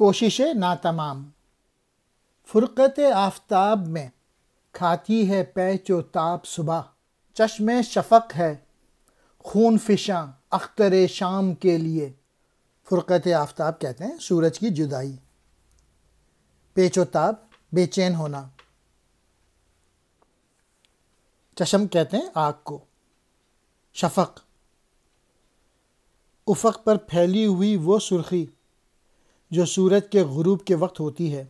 कोशिश तमाम फ़ुरक़त आफ्ताब में खाती है पैचो ताप सुबह चश्मे शफक है खून फिशा अख्तर शाम के लिए फ़ुरक़त आफ्ताब कहते हैं सूरज की जुदाई पेचो ताप बेचैन होना चशम कहते हैं आग को शफक उफक पर फैली हुई वो सुर्खी जो सूरज के गुरूब के वक्त होती है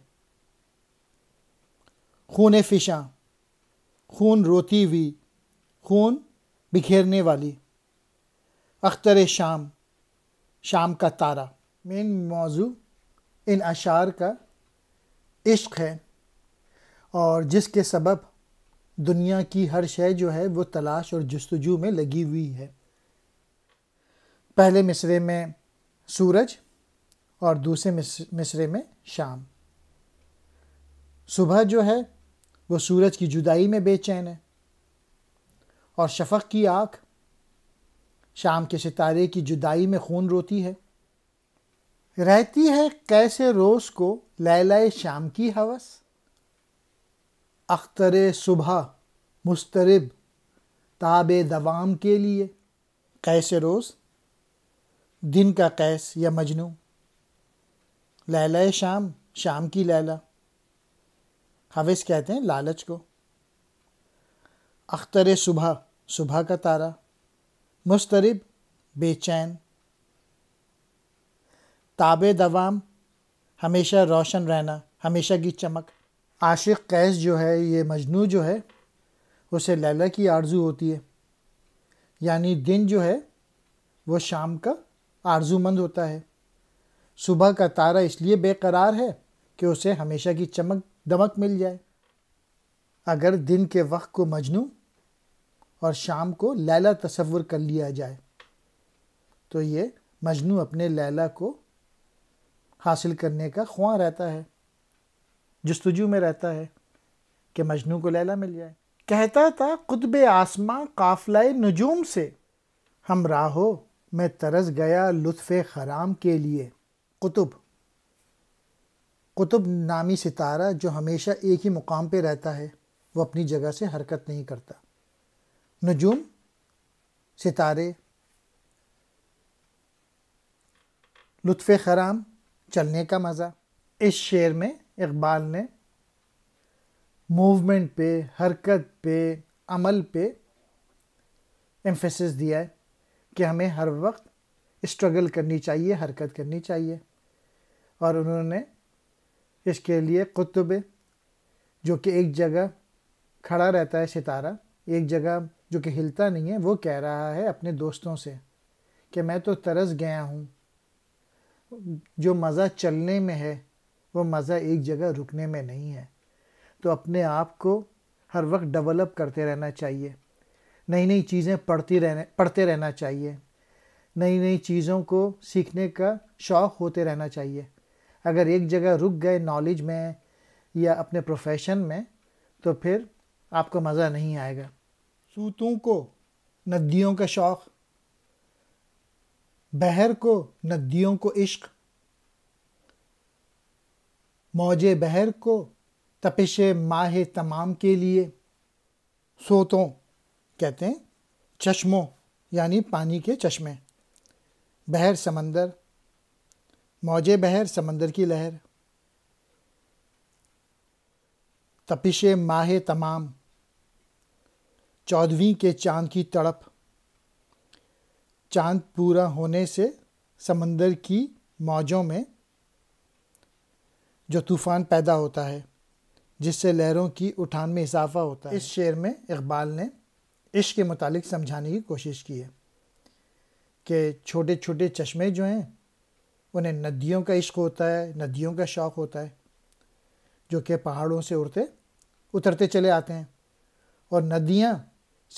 खून फिशा खून रोती हुई खून बिखेरने वाली अख्तर शाम शाम का तारा मेन मौजू इन अशार का इश्क है और जिसके सबब दुनिया की हर शय जो है वो तलाश और जस्तजू में लगी हुई है पहले मिसरे में सूरज और दूसरे मिसरे में शाम सुबह जो है वो सूरज की जुदाई में बेचैन है और शफक की आँख शाम के सितारे की जुदाई में खून रोती है रहती है कैसे रोज़ को लैलाए शाम की हवस अख्तर सुबह मुस्तरब ताब दवाम के लिए कैसे रोज़ दिन का कैस या मजनू लैला शाम शाम की लैला हवेस कहते हैं लालच को अख्तर सुबह सुबह का तारा मुस्तरब बेचैन ताब दवाम हमेशा रोशन रहना हमेशा की चमक आशिक कैस जो है ये मजनू जो है उसे लैला की आरजू होती है यानी दिन जो है वो शाम का आरजूमंद होता है सुबह का तारा इसलिए बेकरार है कि उसे हमेशा की चमक दमक मिल जाए अगर दिन के वक्त को मजनू और शाम को लैला तस्वुर कर लिया जाए तो ये मजनू अपने लैला को हासिल करने का ख्वाह रहता है जस्तजू में रहता है कि मजनू को लैला मिल जाए कहता था कुतब आसमां काफलाए नजूम से हम राहो मैं तरस गया लुत्फ़ खराम के लिए कुतुब कुतुब नामी सितारा जो हमेशा एक ही मुकाम पे रहता है वो अपनी जगह से हरकत नहीं करता नजूम सितारे लुत्फ़ खराम चलने का मज़ा इस शेर में इकबाल ने मूवमेंट पे हरकत पे अमल पे एम्फेसिस दिया है कि हमें हर वक्त स्ट्रगल करनी चाहिए हरकत करनी चाहिए और उन्होंने इसके लिए कुतुब जो कि एक जगह खड़ा रहता है सितारा एक जगह जो कि हिलता नहीं है वो कह रहा है अपने दोस्तों से कि मैं तो तरस गया हूँ जो मज़ा चलने में है वो मज़ा एक जगह रुकने में नहीं है तो अपने आप को हर वक्त डेवलप करते रहना चाहिए नई नई चीज़ें पढ़ती रहने पढ़ते रहना चाहिए नई नई चीज़ों को सीखने का शौक़ होते रहना चाहिए अगर एक जगह रुक गए नॉलेज में या अपने प्रोफेशन में तो फिर आपको मज़ा नहीं आएगा सूतों को नदियों का शौक़ बहर को नदियों को इश्क मौजे बहर को तपिश माह तमाम के लिए सोतों कहते हैं चश्मों यानी पानी के चश्मे बहर समंदर मौजे बहर समंदर की लहर तपिश माहे तमाम चौदहवीं के चांद की तड़प चांद पूरा होने से समंदर की मौजों में जो तूफ़ान पैदा होता है जिससे लहरों की उठान में इजाफा होता है इस शेर में इकबाल ने इश्क के मुतालिक समझाने की कोशिश की है कि छोटे छोटे चश्मे जो हैं उन्हें नदियों का इश्क होता है नदियों का शौक़ होता है जो कि पहाड़ों से उड़ते उतरते चले आते हैं और नदियाँ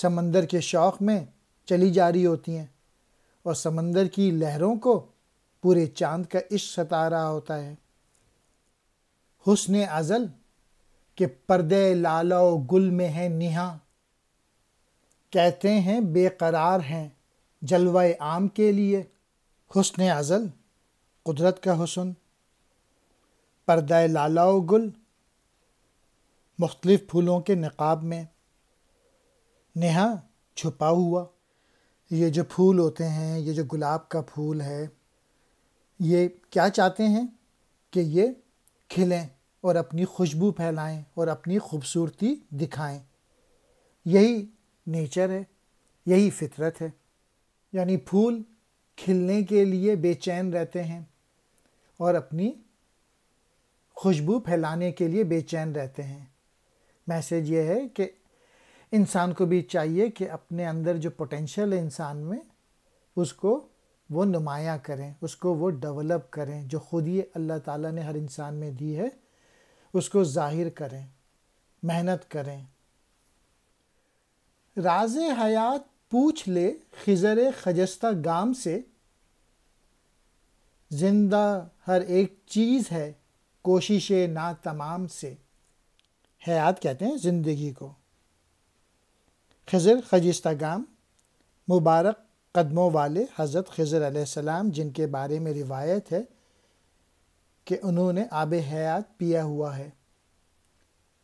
समंदर के शौक़ में चली जा रही होती हैं और समंदर की लहरों को पूरे चांद का इश्क सता रहा होता है हुसन अज़ल के पर्दे लाला गुल में है निहा कहते हैं बेकरार हैं जलवा आम के लिए हुसन अज़ल कुदरत का हुसन पर्दा लाला गुल मुख्तलिफ़ फूलों के नक़ाब में नेहा छुपा हुआ ये जो फूल होते हैं ये जो गुलाब का फूल है ये क्या चाहते हैं कि ये खिलें और अपनी खुशबू फैलाएं और अपनी खूबसूरती दिखाएं यही नेचर है यही फितरत है यानी फूल खिलने के लिए बेचैन रहते हैं और अपनी खुशबू फैलाने के लिए बेचैन रहते हैं मैसेज ये है कि इंसान को भी चाहिए कि अपने अंदर जो पोटेंशियल है इंसान में उसको वो नुमाया करें उसको वो डेवलप करें जो खुद ही अल्लाह ताला ने हर इंसान में दी है उसको जाहिर करें मेहनत करें राज हयात पूछ ले खिजर खजस्ता गाम से जिंदा हर एक चीज़ है कोशिश ना तमाम से हयात कहते हैं ज़िंदगी को खजर खजिस्ता गाम मुबारक कदमों वाले हज़रत खजर सलाम जिनके बारे में रिवायत है कि उन्होंने आब हयात पिया हुआ है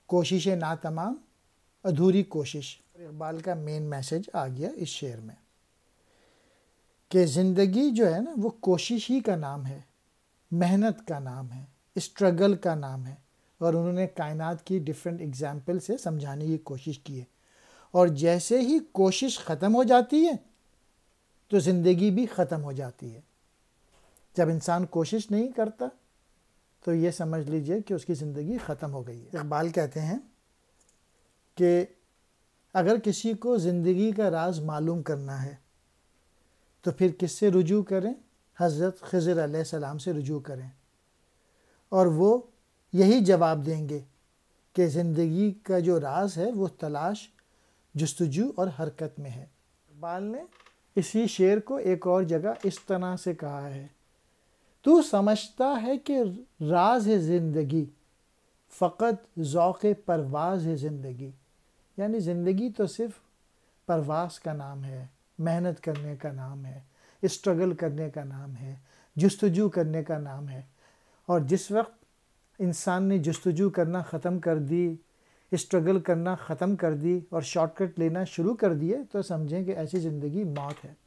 कोशिश ना तमाम अधूरी कोशिश इकबाल का मेन मैसेज आ गया इस शेर में कि ज़िंदगी जो है ना वो कोशिश ही का नाम है मेहनत का नाम है स्ट्रगल का नाम है और उन्होंने कायनात की डिफरेंट एग्जाम्पल से समझाने की कोशिश की है और जैसे ही कोशिश ख़त्म हो जाती है तो ज़िंदगी भी ख़त्म हो जाती है जब इंसान कोशिश नहीं करता तो ये समझ लीजिए कि उसकी ज़िंदगी ख़त्म हो गई है इकबाल कहते हैं कि अगर किसी को ज़िंदगी का राज मालूम करना है तो फिर किससे रुजू करें हज़रत खज़र सलाम से रुजू करें और वो यही जवाब देंगे कि ज़िंदगी का जो राज है वो तलाश जस्तजू और हरकत में है बाल ने इसी शेर को एक और जगह इस तरह से कहा है तू समझता है कि राज है ज़िंदगी फ़कत ओक़ परवाज है ज़िंदगी यानी ज़िंदगी तो सिर्फ परवास का नाम है मेहनत करने का नाम है स्ट्रगल करने का नाम है जस्तजू करने का नाम है और जिस वक्त इंसान ने जस्तजू करना ख़त्म कर दी स्ट्रगल करना ख़त्म कर दी और शॉर्टकट लेना शुरू कर दिए तो समझें कि ऐसी ज़िंदगी मौत है